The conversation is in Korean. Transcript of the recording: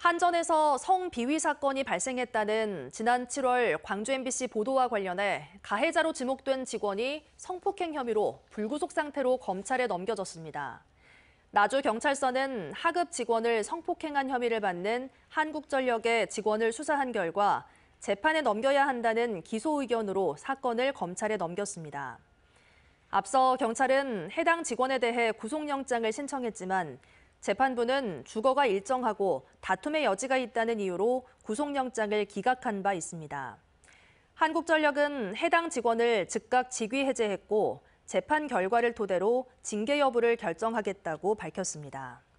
한전에서 성비위 사건이 발생했다는 지난 7월 광주 MBC 보도와 관련해 가해자로 지목된 직원이 성폭행 혐의로 불구속 상태로 검찰에 넘겨졌습니다. 나주 경찰서는 하급 직원을 성폭행한 혐의를 받는 한국전력의 직원을 수사한 결과 재판에 넘겨야 한다는 기소 의견으로 사건을 검찰에 넘겼습니다. 앞서 경찰은 해당 직원에 대해 구속영장을 신청했지만 재판부는 주거가 일정하고 다툼의 여지가 있다는 이유로 구속영장을 기각한 바 있습니다. 한국전력은 해당 직원을 즉각 직위 해제했고 재판 결과를 토대로 징계 여부를 결정하겠다고 밝혔습니다.